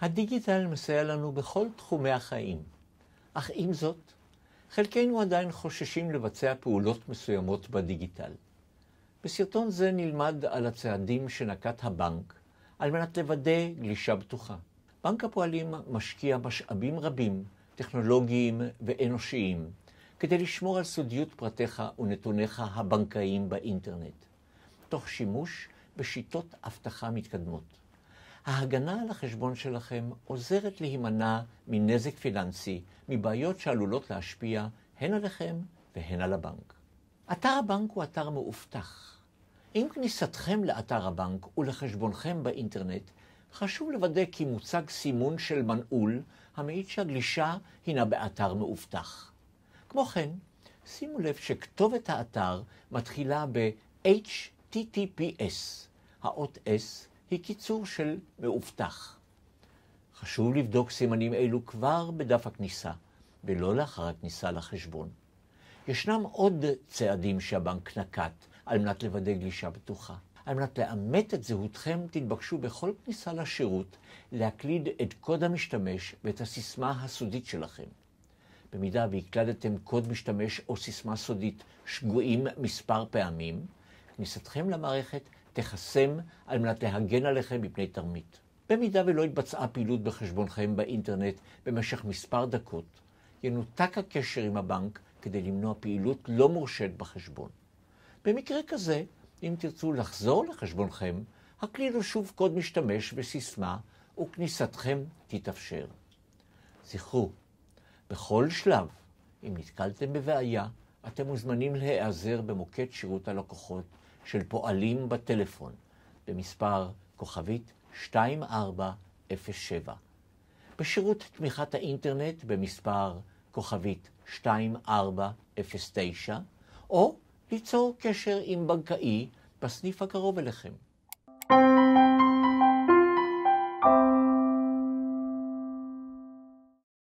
הדיגיטל מסייע לנו בכל תחומי החיים, אך עם זאת, חלקנו עדיין חוששים לבצע פעולות מסוימות בדיגיטל. בסרטון זה נלמד על הצעדים שנקט הבנק על מנת לוודא גלישה בטוחה. בנק הפועלים משקיע משאבים רבים, טכנולוגיים ואנושיים, כדי לשמור על סודיות פרטיך ונתוניך הבנקאיים באינטרנט, תוך שימוש בשיטות אבטחה מתקדמות. ההגנה על החשבון שלכם עוזרת להימנע מנזק פיננסי, מבעיות שעלולות להשפיע הן עליכם והן על הבנק. אתר הבנק הוא אתר מאובטח. עם כניסתכם לאתר הבנק ולחשבונכם באינטרנט, חשוב לוודא כי מוצג סימון של מנעול המעיד שהגלישה הינה באתר מאובטח. כמו כן, שימו לב שכתובת האתר מתחילה ב-HTTPS, האות S היא קיצור של מאובטח. חשוב לבדוק סימנים אלו כבר בדף הכניסה, ולא לאחר הכניסה לחשבון. ישנם עוד צעדים שהבנק נקט על מנת לוודא גלישה בטוחה. על מנת לאמת את זהותכם, תתבקשו בכל כניסה לשירות להקליד את קוד המשתמש ואת הסיסמה הסודית שלכם. במידה והקלדתם קוד משתמש או סיסמה סודית שגויים מספר פעמים, כניסתכם למערכת תחסם על מנת להגן עליכם מפני תרמית. במידה ולא התבצעה פעילות בחשבונכם באינטרנט במשך מספר דקות, ינותק הקשר עם הבנק כדי למנוע פעילות לא מורשית בחשבון. במקרה כזה, אם תרצו לחזור לחשבונכם, הקלילו שוב קוד משתמש וסיסמה, וכניסתכם תתאפשר. זכרו, בכל שלב, אם נתקלתם בבעיה, אתם מוזמנים להיעזר במוקד שירות הלקוחות של פועלים בטלפון במספר כוכבית 2407. בשירות תמיכת האינטרנט במספר כוכבית 2409, או ליצור קשר עם בנקאי בסניף הקרוב אליכם.